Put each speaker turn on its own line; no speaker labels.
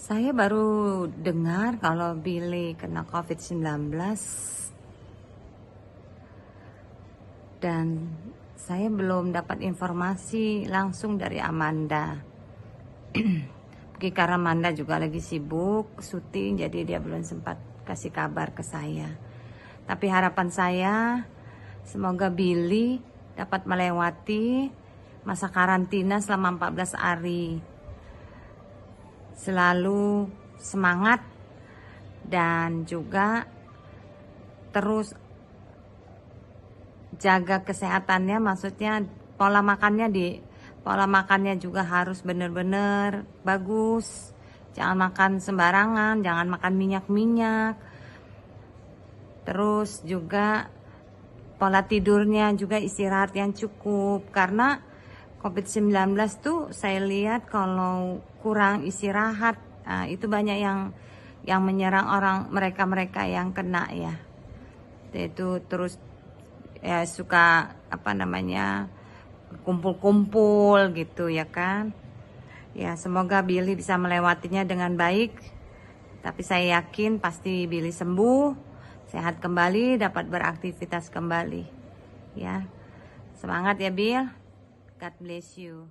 Saya baru dengar kalau Billy kena COVID-19 dan saya belum dapat informasi langsung dari Amanda. Karena Amanda juga lagi sibuk syuting jadi dia belum sempat kasih kabar ke saya. Tapi harapan saya semoga Billy dapat melewati masa karantina selama 14 hari selalu semangat dan juga terus jaga kesehatannya maksudnya pola makannya di pola makannya juga harus benar-benar bagus jangan makan sembarangan jangan makan minyak-minyak terus juga pola tidurnya juga istirahat yang cukup karena COVID-19 tuh saya lihat kalau kurang istirahat uh, itu banyak yang yang menyerang orang mereka-mereka yang kena ya. Itu terus ya suka apa namanya kumpul-kumpul gitu ya kan. Ya semoga Billy bisa melewatinya dengan baik. Tapi saya yakin pasti Billy sembuh, sehat kembali, dapat beraktivitas kembali. Ya. Semangat ya Bill. God bless you.